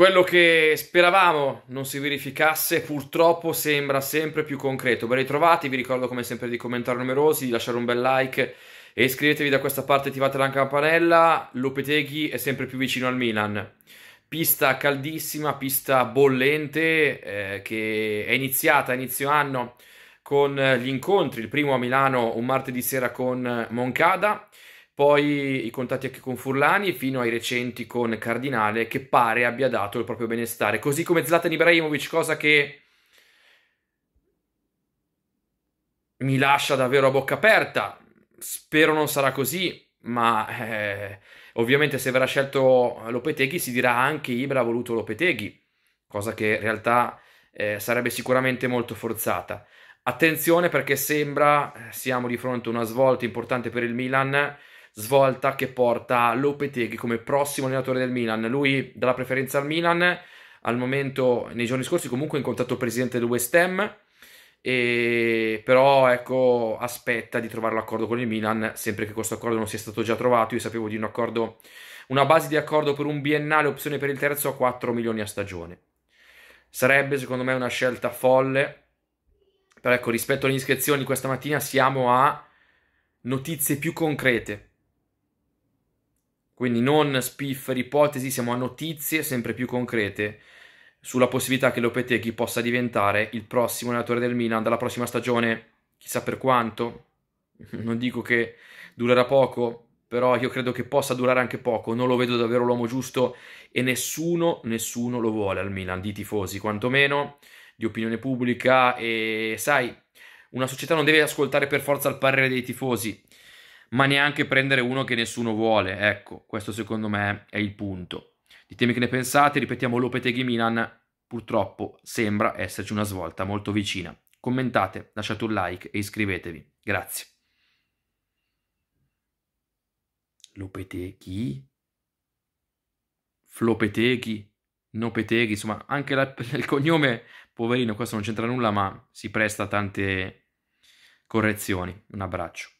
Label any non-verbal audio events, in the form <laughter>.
Quello che speravamo non si verificasse purtroppo sembra sempre più concreto. Ben ritrovati, vi ricordo come sempre di commentare numerosi, di lasciare un bel like e iscrivetevi da questa parte, attivate la campanella. Lopeteghi è sempre più vicino al Milan. Pista caldissima, pista bollente eh, che è iniziata a inizio anno con gli incontri, il primo a Milano un martedì sera con Moncada poi i contatti anche con Furlani fino ai recenti con Cardinale che pare abbia dato il proprio benestare, così come Zlatan Ibrahimovic, cosa che mi lascia davvero a bocca aperta. Spero non sarà così, ma eh, ovviamente se verrà scelto Lopeteghi si dirà anche Ibra ha voluto Lopeteghi, cosa che in realtà eh, sarebbe sicuramente molto forzata. Attenzione perché sembra eh, siamo di fronte a una svolta importante per il Milan svolta che porta Lopeteghi come prossimo allenatore del Milan. Lui dà la preferenza al Milan, al momento, nei giorni scorsi comunque ha incontrato il presidente del West Ham, e però ecco, aspetta di trovare l'accordo con il Milan, sempre che questo accordo non sia stato già trovato. Io sapevo di un accordo, una base di accordo per un biennale, opzione per il terzo a 4 milioni a stagione. Sarebbe secondo me una scelta folle, però ecco, rispetto alle iscrizioni questa mattina siamo a notizie più concrete quindi non spifferi, ipotesi, siamo a notizie sempre più concrete sulla possibilità che Lopeteghi possa diventare il prossimo allenatore del Milan dalla prossima stagione, chissà per quanto, <laughs> non dico che durerà poco, però io credo che possa durare anche poco, non lo vedo davvero l'uomo giusto e nessuno, nessuno lo vuole al Milan, di tifosi quantomeno, di opinione pubblica e sai, una società non deve ascoltare per forza il parere dei tifosi, ma neanche prendere uno che nessuno vuole. Ecco, questo secondo me è il punto. Ditemi che ne pensate, ripetiamo Lopeteghi Milan, purtroppo sembra esserci una svolta molto vicina. Commentate, lasciate un like e iscrivetevi. Grazie. Lopeteghi? Flopeteghi? Nopeteghi, insomma, anche la, <laughs> il cognome, poverino, questo non c'entra nulla, ma si presta a tante correzioni. Un abbraccio.